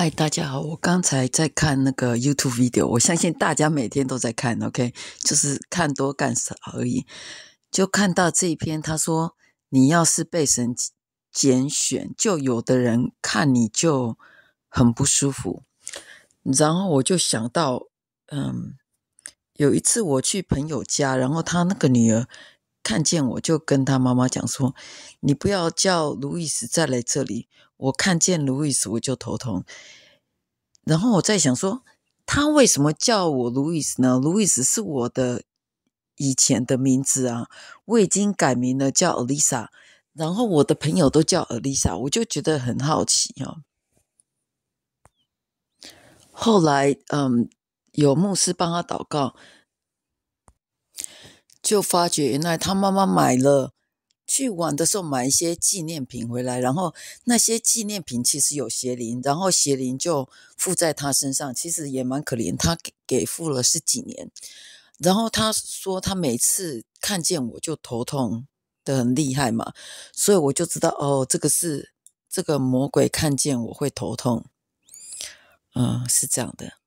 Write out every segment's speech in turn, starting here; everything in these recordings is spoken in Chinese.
嗨，大家好！我刚才在看那个 YouTube video，我相信大家每天都在看，OK？就是看多干少而已。就看到这一篇，他说你要是被神拣选，就有的人看你就很不舒服。然后我就想到，嗯，有一次我去朋友家，然后他那个女儿。看见我就跟他妈妈讲说：“你不要叫路易斯再来这里，我看见路易斯我就头痛。”然后我在想说，他为什么叫我路易斯呢？路易斯是我的以前的名字啊，我已经改名了，叫丽莎。然后我的朋友都叫丽莎，我就觉得很好奇哦。后来，嗯，有牧师帮他祷告。就发觉原来他妈妈买了去玩的时候买一些纪念品回来，然后那些纪念品其实有邪灵，然后邪灵就附在他身上，其实也蛮可怜。他给给附了是几年，然后他说他每次看见我就头痛的很厉害嘛，所以我就知道哦，这个是这个魔鬼看见我会头痛，嗯，是这样的，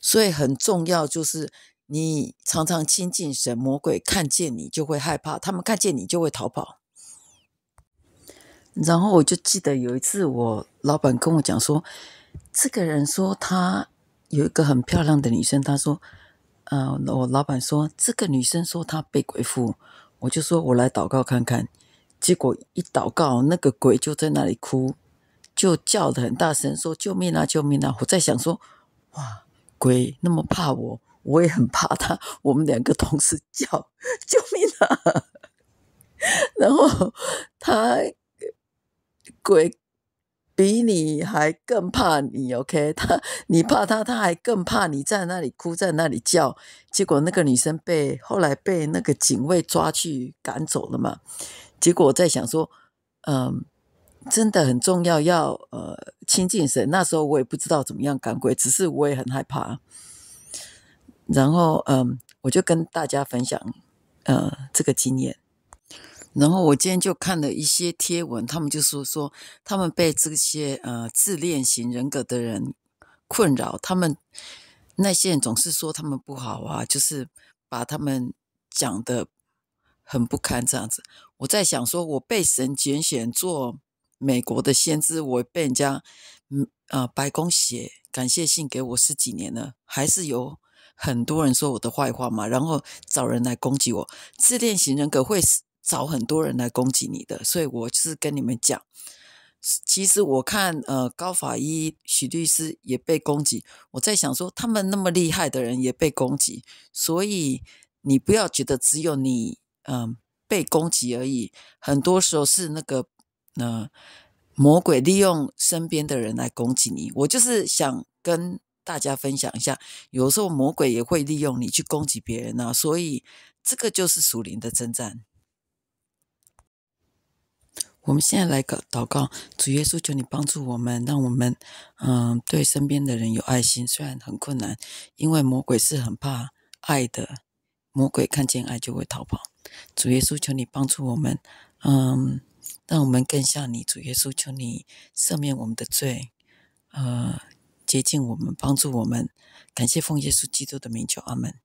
所以很重要就是。你常常亲近神，魔鬼看见你就会害怕，他们看见你就会逃跑。然后我就记得有一次，我老板跟我讲说，这个人说他有一个很漂亮的女生，他说，呃，我老板说这个女生说她被鬼附，我就说我来祷告看看，结果一祷告，那个鬼就在那里哭，就叫的很大声，说救命啊，救命啊！我在想说，哇，鬼那么怕我？我也很怕他，我们两个同时叫救命啊！然后他鬼比你还更怕你，OK？他你怕他，他还更怕你，在那里哭，在那里叫。结果那个女生被后来被那个警卫抓去赶走了嘛。结果我在想说，嗯，真的很重要，要呃亲近神。那时候我也不知道怎么样赶鬼，只是我也很害怕。然后，嗯，我就跟大家分享，呃，这个经验。然后我今天就看了一些贴文，他们就说说他们被这些呃自恋型人格的人困扰，他们那些人总是说他们不好啊，就是把他们讲的很不堪这样子。我在想，说我被神拣选做美国的先知，我被人家嗯啊白宫写感谢信给我十几年了，还是有。很多人说我的坏话嘛，然后找人来攻击我。自恋型人格会找很多人来攻击你的，所以我是跟你们讲，其实我看呃高法医许律师也被攻击，我在想说他们那么厉害的人也被攻击，所以你不要觉得只有你嗯被攻击而已，很多时候是那个嗯魔鬼利用身边的人来攻击你。我就是想跟。大家分享一下，有时候魔鬼也会利用你去攻击别人呐，所以这个就是属灵的征战。我们现在来个祷告：主耶稣，求你帮助我们，让我们嗯对身边的人有爱心，虽然很困难，因为魔鬼是很怕爱的，魔鬼看见爱就会逃跑。主耶稣，求你帮助我们，嗯，让我们更像你。主耶稣，求你赦免我们的罪，呃。接近我们，帮助我们，感谢奉耶稣基督的名求，阿门。